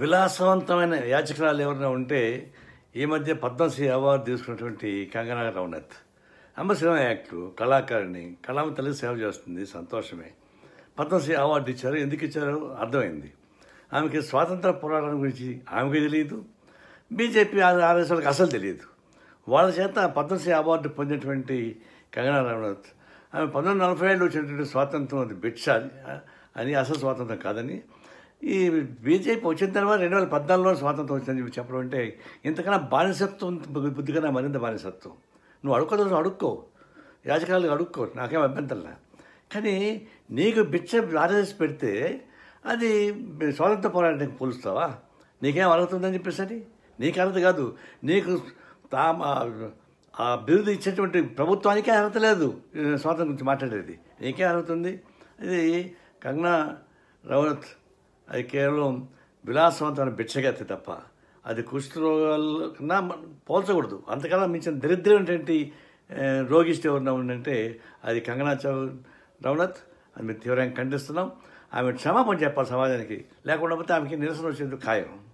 విలాసవంతమైన యాచకనాలు ఎవరైనా ఉంటే ఈ మధ్య పద్మశ్రీ అవార్డు తీసుకున్నటువంటి కంగనా రౌనత్ అమ్మ సినిమా యాక్టర్ కళాకారిణి కళామ తల్లి సేవ చేస్తుంది సంతోషమే పద్మశ్రీ అవార్డు ఇచ్చారు ఎందుకు ఇచ్చారు అర్థమైంది ఆమెకి స్వాతంత్ర పోరాటం గురించి ఆమెకి తెలియదు బీజేపీ ఆర్ఎస్ అసలు తెలియదు వాళ్ళ చేత పద్మశ్రీ అవార్డు పొందినటువంటి కంగనా రౌనత్ ఆమె పంతొమ్మిది నలభై ఏళ్ళు వచ్చినటువంటి స్వాతంత్రం అది బిట్స్ అని అసలు స్వాతంత్రం కాదని ఈ బీజేపీ వచ్చిన తర్వాత రెండు వేల పద్నాలుగులో స్వాతంత్రం వచ్చిందని చెప్పి చెప్పడం అంటే ఇంతకన్నా బానిసత్వం బుద్ధి కన్నా మరింత బానిసత్వం నువ్వు అడుక్కోదలసిన అడుక్కో రాజకీయాలు అడుక్కో నాకేం అభ్యంతరంలా కానీ నీకు బిచ్చ ఆర్ఎస్ఎస్ పెడితే అది స్వాతంత్ర పోరాటానికి పోలుస్తావా నీకేం ఉందని చెప్పేసి అది నీకు అర్హత కాదు నీకు తా ఆ బిరుదు ఇచ్చేటువంటి ప్రభుత్వానికే అర్హత లేదు స్వాతంత్రం గురించి మాట్లాడేది నీకే అర్హత ఉంది ఇది కంగనా రవత్ అది కేవలం విలాసవంతమైన బిచ్చగతి తప్ప అది కుష్ఠరోగాల కన్నా పోల్చకూడదు అంతకన్నా మించిన దరిద్రమైనటువంటి రోగిష్టి ఎవరన్నా ఉందంటే అది కంగనా చౌ రౌనత్ అది మేము తీవ్రంగా ఖండిస్తున్నాం ఆమె క్షమాపణ చెప్పాలి సమాజానికి లేకుండా పోతే ఆమెకి నిరసన వచ్చేందుకు ఖాయం